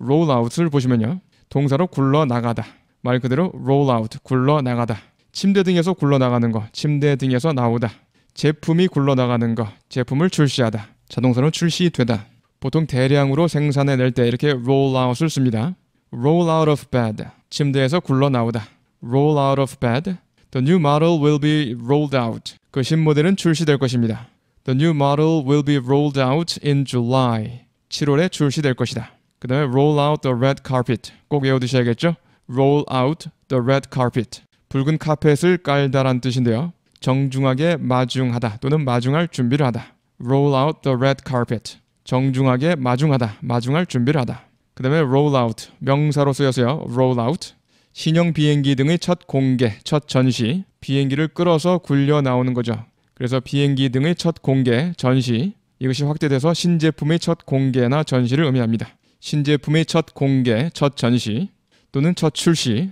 roll out을 보시면요. 동사로 굴러나가다. 말 그대로 roll out, 굴러나가다. 침대 등에서 굴러나가는 거, 침대 등에서 나오다. 제품이 굴러나가는 거, 제품을 출시하다. 자동차로 출시되다. 보통 대량으로 생산해낼 때 이렇게 roll out을 씁니다. roll out of bed, 침대에서 굴러나오다. roll out of bed. The new model will be rolled out. 그 신모델은 출시될 것입니다. The new model will be rolled out in July. 7월에 출시될 것이다. 그 다음에 roll out the red carpet 꼭 외워두셔야겠죠? roll out the red carpet 붉은 카펫을 깔다란 뜻인데요. 정중하게 마중하다 또는 마중할 준비를 하다. roll out the red carpet 정중하게 마중하다, 마중할 준비를 하다. 그 다음에 roll out 명사로 쓰여서요. roll out 신형 비행기 등의 첫 공개, 첫 전시, 비행기를 끌어서 굴려 나오는 거죠. 그래서 비행기 등의 첫 공개, 전시, 이것이 확대돼서 신제품의 첫 공개나 전시를 의미합니다. 신제품의 첫 공개, 첫 전시 또는 첫 출시